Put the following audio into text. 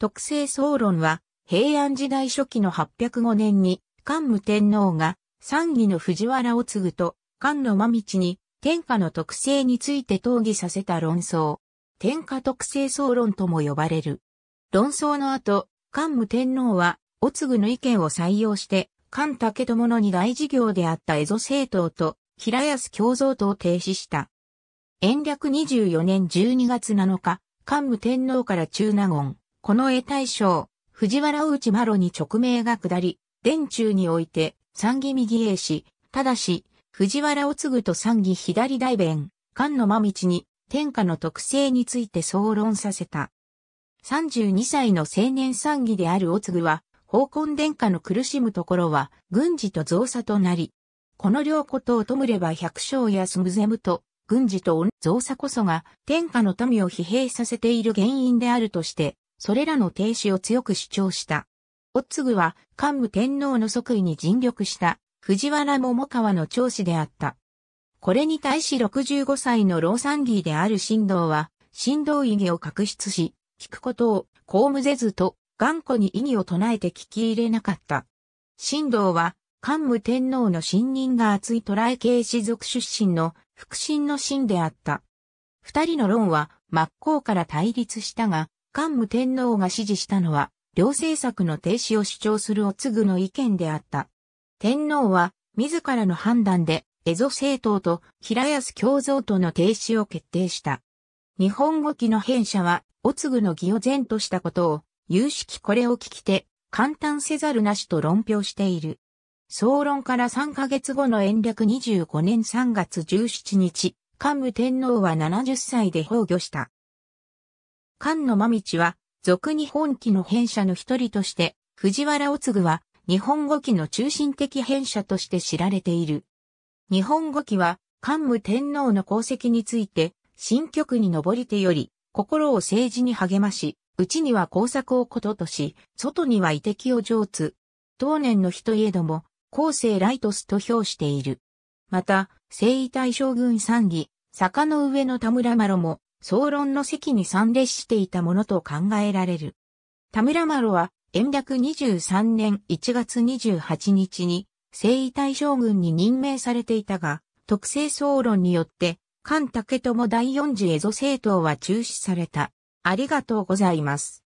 特性総論は、平安時代初期の805年に、桓武天皇が、三義の藤原を継ぐと、関の間道に、天下の特性について討議させた論争。天下特性総論とも呼ばれる。論争の後、桓武天皇は、おつぐの意見を採用して、関武友の二大事業であった江戸政党と、平安共造党を停止した。延暦24年12月7日、桓武天皇から中納言、この絵大将、藤原内麻呂に直命が下り、殿中において、三義右衛氏、ただし、藤原を継ぐと三義左大弁、菅の間道に、天下の特性について総論させた。32歳の青年三義であるお継ぐは、宝根殿下の苦しむところは、軍事と造作となり、この両ことを弔れば百姓やスムゼムと、軍事と造作こそが、天下の民を疲弊させている原因であるとして、それらの停止を強く主張した。オッツグは、桓武天皇の即位に尽力した藤原桃川の長子であった。これに対し65歳の老三義である神道は、神道意義を確執し、聞くことを公務せずと、頑固に意義を唱えて聞き入れなかった。神道は、桓武天皇の信任が厚い捉え系士族出身の腹心の神であった。二人の論は真っ向から対立したが、桓武天皇が指示したのは、両政策の停止を主張するおつぐの意見であった。天皇は、自らの判断で、江戸政党と平安共造との停止を決定した。日本語記の編者は、おつぐの義を善としたことを、有識これを聞きて、簡単せざるなしと論評している。総論から3ヶ月後の延暦25年3月17日、桓武天皇は70歳で崩御した。菅野真道は、俗日本記の編者の一人として、藤原お次は、日本語記の中心的編者として知られている。日本語記は、桓武天皇の功績について、新曲に上り手より、心を政治に励まし、内には工作をこととし、外には遺敵を上通。当年の人いえども、後世ライトスと評している。また、征夷大将軍参議、坂の上の田村麻呂も、総論の席に参列していたものと考えられる。田村麻呂は、延暦23年1月28日に、征夷大将軍に任命されていたが、特製総論によって、関武友第四次蝦夷政党は中止された。ありがとうございます。